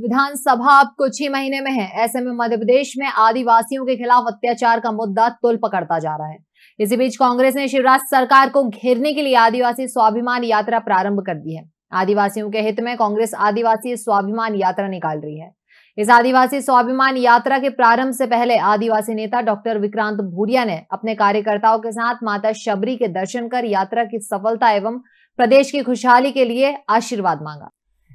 विधानसभा अब कुछ ही महीने में है ऐसे में मध्य प्रदेश में आदिवासियों के खिलाफ अत्याचार का मुद्दा तुल पकड़ता जा रहा है इसी बीच कांग्रेस ने शिवराज सरकार को घेरने के लिए आदिवासी स्वाभिमान यात्रा प्रारंभ कर दी है आदिवासियों के हित में कांग्रेस आदिवासी स्वाभिमान यात्रा निकाल रही है इस आदिवासी स्वाभिमान यात्रा के प्रारंभ से पहले आदिवासी नेता डॉक्टर विक्रांत भूरिया ने अपने कार्यकर्ताओं के साथ माता शबरी के दर्शन कर यात्रा की सफलता एवं प्रदेश की खुशहाली के लिए आशीर्वाद मांगा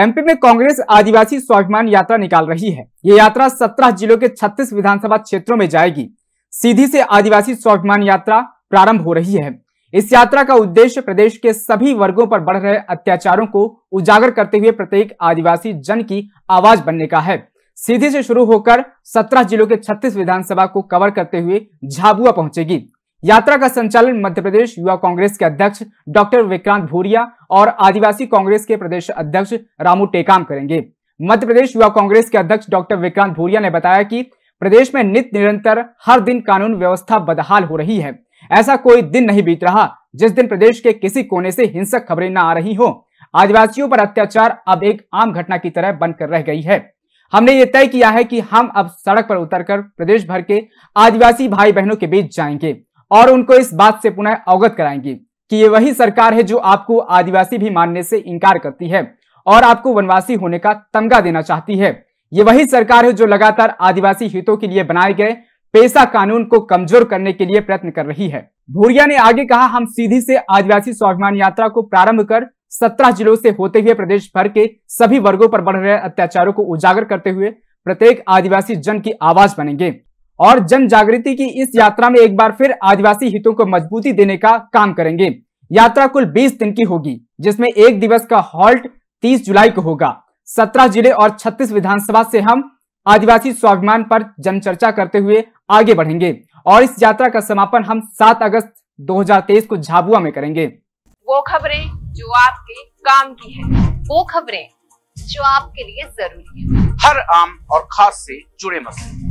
एमपी में कांग्रेस आदिवासी स्वाभिमान यात्रा निकाल रही है ये यात्रा 17 जिलों के 36 विधानसभा क्षेत्रों में जाएगी सीधी से आदिवासी स्वाभिमान यात्रा प्रारंभ हो रही है इस यात्रा का उद्देश्य प्रदेश के सभी वर्गों पर बढ़ रहे अत्याचारों को उजागर करते हुए प्रत्येक आदिवासी जन की आवाज बनने का है सीधी से शुरू होकर सत्रह जिलों के छत्तीस विधानसभा को कवर करते हुए झाबुआ पहुंचेगी यात्रा का संचालन मध्य प्रदेश युवा कांग्रेस के अध्यक्ष डॉक्टर विक्रांत भूरिया और आदिवासी कांग्रेस के प्रदेश अध्यक्ष रामू टेकाम करेंगे मध्य प्रदेश युवा कांग्रेस के अध्यक्ष डॉक्टर विक्रांत भूरिया ने बताया कि प्रदेश में नित निरंतर हर दिन कानून व्यवस्था बदहाल हो रही है ऐसा कोई दिन नहीं बीत रहा जिस दिन प्रदेश के किसी कोने से हिंसक खबरें न आ रही हो आदिवासियों पर अत्याचार अब एक आम घटना की तरह बनकर रह गई है हमने ये तय किया है कि हम अब सड़क पर उतरकर प्रदेश भर के आदिवासी भाई बहनों के बीच जाएंगे और उनको इस बात से पुनः अवगत कराएंगी कि ये वही सरकार है जो आपको आदिवासी भी मानने से इनकार करती है और आपको वनवासी होने का तमगा देना चाहती है ये वही सरकार है जो लगातार आदिवासी हितों के लिए बनाए गए पेशा कानून को कमजोर करने के लिए प्रयत्न कर रही है भूरिया ने आगे कहा हम सीधी से आदिवासी स्वाभिमान यात्रा को प्रारंभ कर सत्रह जिलों से होते हुए प्रदेश भर के सभी वर्गों पर बढ़ रहे अत्याचारों को उजागर करते हुए प्रत्येक आदिवासी जन की आवाज बनेंगे और जन जागृति की इस यात्रा में एक बार फिर आदिवासी हितों को मजबूती देने का काम करेंगे यात्रा कुल 20 दिन की होगी जिसमें एक दिवस का हॉल्ट 30 जुलाई को होगा 17 जिले और 36 विधानसभा से हम आदिवासी स्वाभिमान पर जन चर्चा करते हुए आगे बढ़ेंगे और इस यात्रा का समापन हम 7 अगस्त 2023 को झाबुआ में करेंगे वो खबरें जो आपके काम की है वो खबरें जो आपके लिए जरूरी है हर आम और खास ऐसी जुड़े मसले